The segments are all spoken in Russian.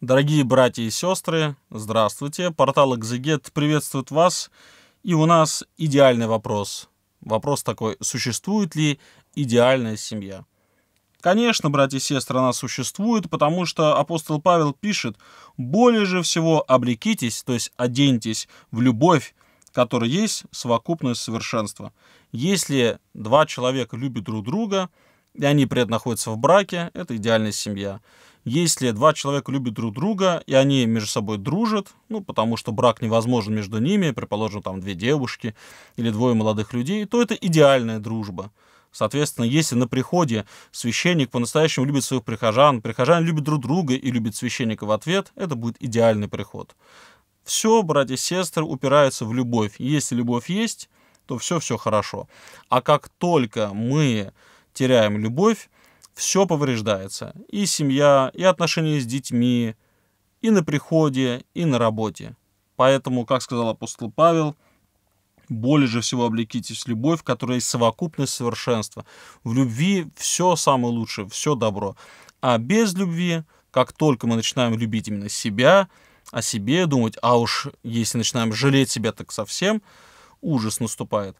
Дорогие братья и сестры, здравствуйте. Портал Экзегет приветствует вас. И у нас идеальный вопрос. Вопрос такой, существует ли идеальная семья? Конечно, братья и сестры, она существует, потому что апостол Павел пишет, более же всего облекитесь, то есть оденьтесь в любовь, которая есть совокупность совершенства. Если два человека любят друг друга, и они при этом находятся в браке, это идеальная семья. Если два человека любят друг друга, и они между собой дружат, ну, потому что брак невозможен между ними, предположим, там две девушки или двое молодых людей, то это идеальная дружба. Соответственно, если на приходе священник по-настоящему любит своих прихожан, прихожане любят друг друга и любят священника в ответ, это будет идеальный приход. Все, братья и сестры, упираются в любовь. Если любовь есть, то все-все хорошо. А как только мы теряем любовь, все повреждается. И семья, и отношения с детьми, и на приходе, и на работе. Поэтому, как сказал апостол Павел, более же всего облекитесь в любовь, которая есть совокупность совершенства. В любви все самое лучшее, все добро. А без любви, как только мы начинаем любить именно себя, о себе думать, а уж если начинаем жалеть себя так совсем, ужас наступает.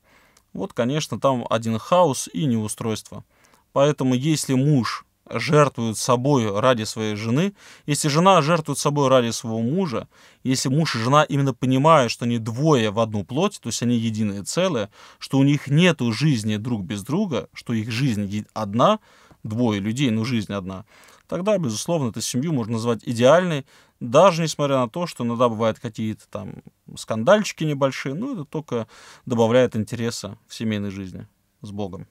Вот, конечно, там один хаос и неустройство. Поэтому если муж жертвует собой ради своей жены, если жена жертвует собой ради своего мужа, если муж и жена именно понимают, что они двое в одну плоть, то есть они единое целое, что у них нет жизни друг без друга, что их жизнь одна, двое людей, но жизнь одна, тогда, безусловно, эту семью можно назвать идеальной, даже несмотря на то, что иногда бывают какие-то там скандальчики небольшие, но это только добавляет интереса в семейной жизни. С Богом.